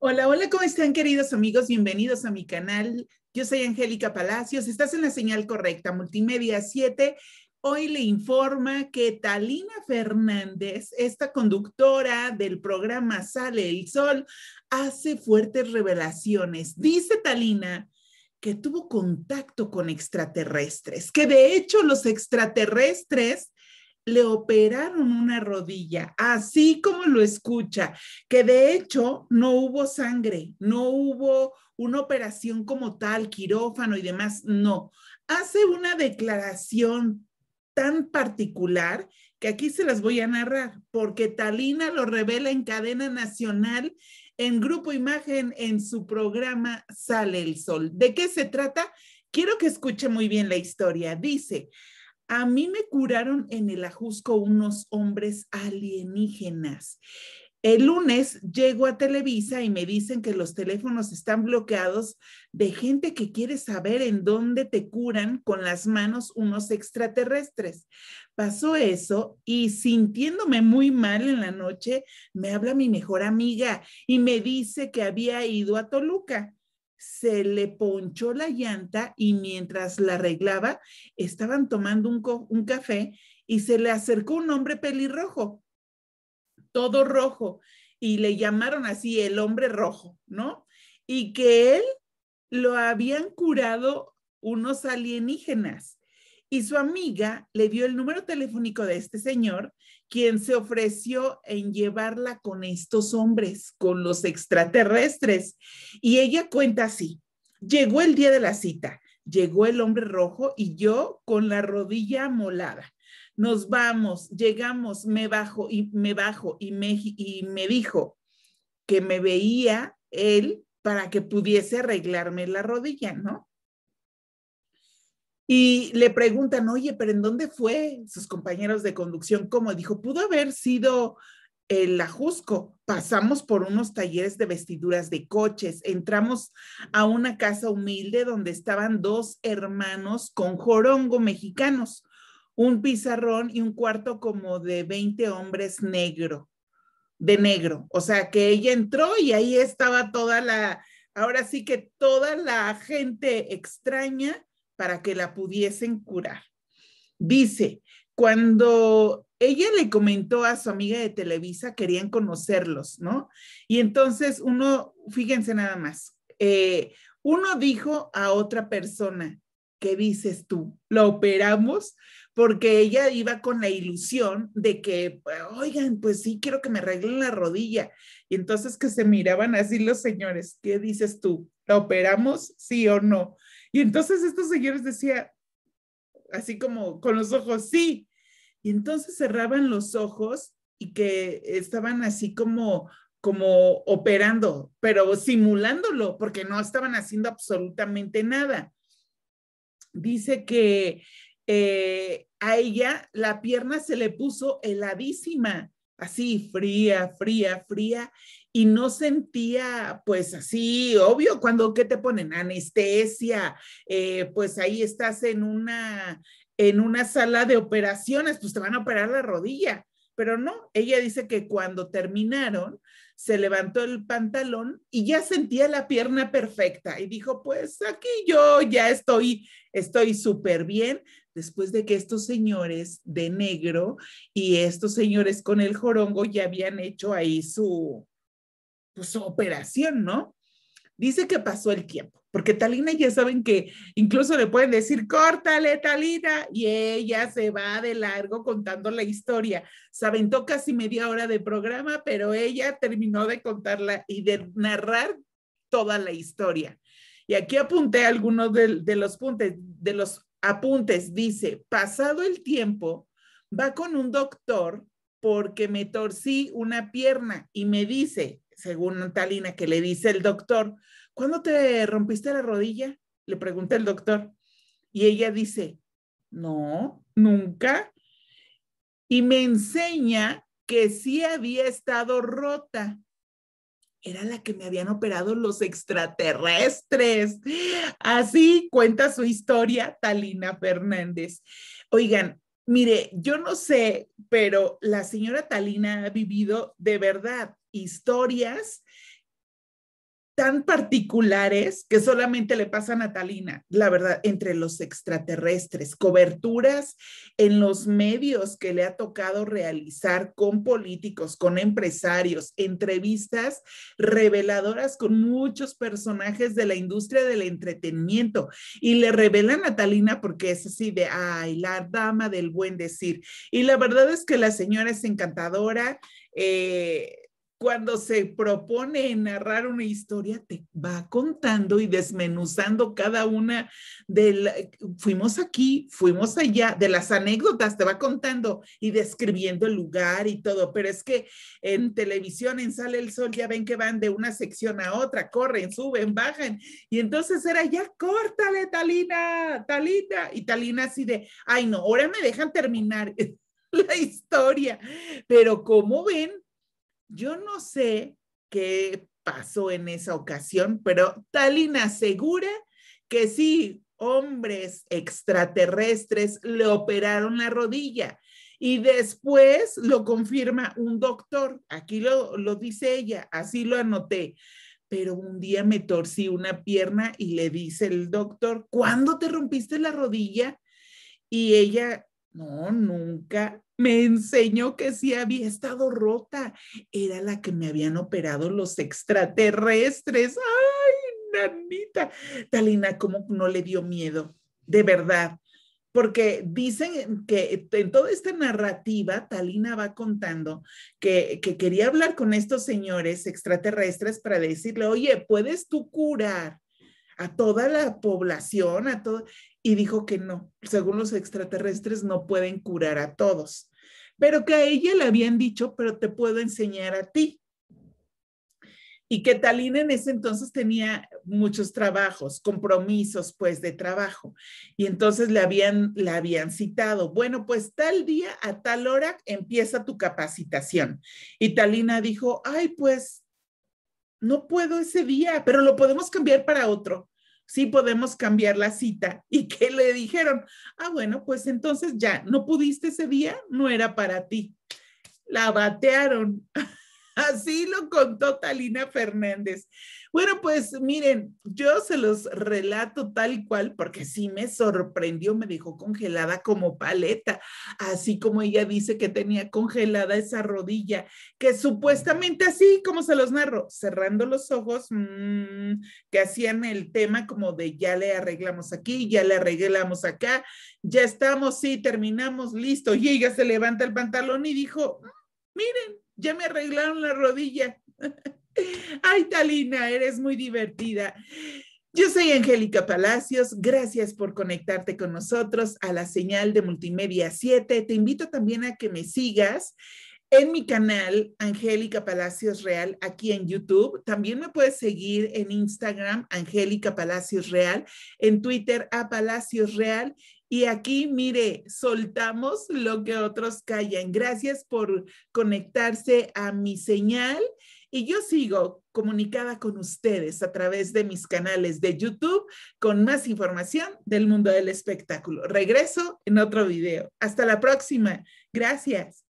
Hola, hola, ¿cómo están queridos amigos? Bienvenidos a mi canal. Yo soy Angélica Palacios, estás en la señal correcta, Multimedia 7. Hoy le informa que Talina Fernández, esta conductora del programa Sale el Sol, hace fuertes revelaciones. Dice Talina que tuvo contacto con extraterrestres, que de hecho los extraterrestres le operaron una rodilla, así como lo escucha, que de hecho no hubo sangre, no hubo una operación como tal, quirófano y demás, no. Hace una declaración tan particular que aquí se las voy a narrar, porque Talina lo revela en cadena nacional, en Grupo Imagen, en su programa Sale el Sol. ¿De qué se trata? Quiero que escuche muy bien la historia. Dice, a mí me curaron en el Ajusco unos hombres alienígenas. El lunes llego a Televisa y me dicen que los teléfonos están bloqueados de gente que quiere saber en dónde te curan con las manos unos extraterrestres. Pasó eso y sintiéndome muy mal en la noche, me habla mi mejor amiga y me dice que había ido a Toluca se le ponchó la llanta y mientras la arreglaba, estaban tomando un, un café y se le acercó un hombre pelirrojo, todo rojo, y le llamaron así el hombre rojo, ¿no? Y que él lo habían curado unos alienígenas y su amiga le dio el número telefónico de este señor, quien se ofreció en llevarla con estos hombres, con los extraterrestres. Y ella cuenta así, llegó el día de la cita, llegó el hombre rojo y yo con la rodilla molada. Nos vamos, llegamos, me bajo y me bajo y me, y me dijo que me veía él para que pudiese arreglarme la rodilla, ¿no? Y le preguntan, oye, pero ¿en dónde fue sus compañeros de conducción? ¿Cómo? Dijo, pudo haber sido el Ajusco. Pasamos por unos talleres de vestiduras de coches. Entramos a una casa humilde donde estaban dos hermanos con jorongo mexicanos, un pizarrón y un cuarto como de 20 hombres negro, de negro. O sea que ella entró y ahí estaba toda la, ahora sí que toda la gente extraña para que la pudiesen curar. Dice, cuando ella le comentó a su amiga de Televisa, querían conocerlos, ¿no? Y entonces uno, fíjense nada más, eh, uno dijo a otra persona, ¿qué dices tú? ¿Lo operamos? Porque ella iba con la ilusión de que, oigan, pues sí, quiero que me arreglen la rodilla. Y entonces que se miraban así los señores, ¿qué dices tú? ¿La operamos? Sí o no. Y entonces estos señores decían, así como con los ojos, sí. Y entonces cerraban los ojos y que estaban así como como operando, pero simulándolo, porque no estaban haciendo absolutamente nada. Dice que eh, a ella la pierna se le puso heladísima, así fría, fría, fría, y no sentía pues así, obvio, cuando que te ponen anestesia, eh, pues ahí estás en una, en una sala de operaciones, pues te van a operar la rodilla, pero no, ella dice que cuando terminaron, se levantó el pantalón y ya sentía la pierna perfecta y dijo, pues aquí yo ya estoy, estoy súper bien después de que estos señores de negro y estos señores con el jorongo ya habían hecho ahí su, su pues, operación, ¿no? Dice que pasó el tiempo, porque Talina ya saben que incluso le pueden decir, córtale, Talina, y ella se va de largo contando la historia. Se aventó casi media hora de programa, pero ella terminó de contarla y de narrar toda la historia. Y aquí apunté algunos de, los, puntos, de los apuntes. Dice, pasado el tiempo, va con un doctor porque me torcí una pierna y me dice, según Talina, que le dice el doctor, ¿cuándo te rompiste la rodilla? Le pregunta el doctor. Y ella dice, no, nunca. Y me enseña que sí había estado rota. Era la que me habían operado los extraterrestres. Así cuenta su historia Talina Fernández. Oigan, mire, yo no sé, pero la señora Talina ha vivido de verdad historias tan particulares que solamente le pasa a Natalina la verdad, entre los extraterrestres, coberturas en los medios que le ha tocado realizar con políticos, con empresarios, entrevistas reveladoras con muchos personajes de la industria del entretenimiento y le revela a porque es así de, ay, la dama del buen decir. Y la verdad es que la señora es encantadora. Eh, cuando se propone narrar una historia, te va contando y desmenuzando cada una de eh, fuimos aquí, fuimos allá, de las anécdotas te va contando y describiendo el lugar y todo, pero es que en televisión, en Sale el Sol, ya ven que van de una sección a otra, corren, suben, bajan, y entonces era ya, córtale, Talina, Talina, y Talina así de, ay no, ahora me dejan terminar la historia, pero como ven, yo no sé qué pasó en esa ocasión, pero Talina asegura que sí, hombres extraterrestres le operaron la rodilla. Y después lo confirma un doctor, aquí lo, lo dice ella, así lo anoté pero un día me torcí una pierna y le dice el doctor, ¿cuándo te rompiste la rodilla? Y ella, no, nunca me enseñó que sí había estado rota. Era la que me habían operado los extraterrestres. ¡Ay, nanita! Talina, ¿cómo no le dio miedo? De verdad. Porque dicen que en toda esta narrativa, Talina va contando que, que quería hablar con estos señores extraterrestres para decirle, oye, ¿puedes tú curar? a toda la población, a todo y dijo que no, según los extraterrestres no pueden curar a todos, pero que a ella le habían dicho, pero te puedo enseñar a ti. Y que Talina en ese entonces tenía muchos trabajos, compromisos pues de trabajo. Y entonces le habían, la habían citado, bueno, pues tal día a tal hora empieza tu capacitación. Y Talina dijo, ay, pues no puedo ese día, pero lo podemos cambiar para otro sí podemos cambiar la cita. ¿Y qué le dijeron? Ah, bueno, pues entonces ya, no pudiste ese día, no era para ti. La batearon. Así lo contó Talina Fernández. Bueno, pues miren, yo se los relato tal cual porque sí me sorprendió, me dijo congelada como paleta, así como ella dice que tenía congelada esa rodilla, que supuestamente así como se los narro, cerrando los ojos, mm, que hacían el tema como de ya le arreglamos aquí, ya le arreglamos acá, ya estamos, sí, terminamos, listo. Y ella se levanta el pantalón y dijo, mm, miren, ya me arreglaron la rodilla. Ay, Talina, eres muy divertida. Yo soy Angélica Palacios, gracias por conectarte con nosotros a la señal de Multimedia 7. Te invito también a que me sigas en mi canal Angélica Palacios Real aquí en YouTube. También me puedes seguir en Instagram Angélica Palacios Real, en Twitter a Palacios Real y aquí, mire, soltamos lo que otros callan. Gracias por conectarse a mi señal. Y yo sigo comunicada con ustedes a través de mis canales de YouTube con más información del mundo del espectáculo. Regreso en otro video. Hasta la próxima. Gracias.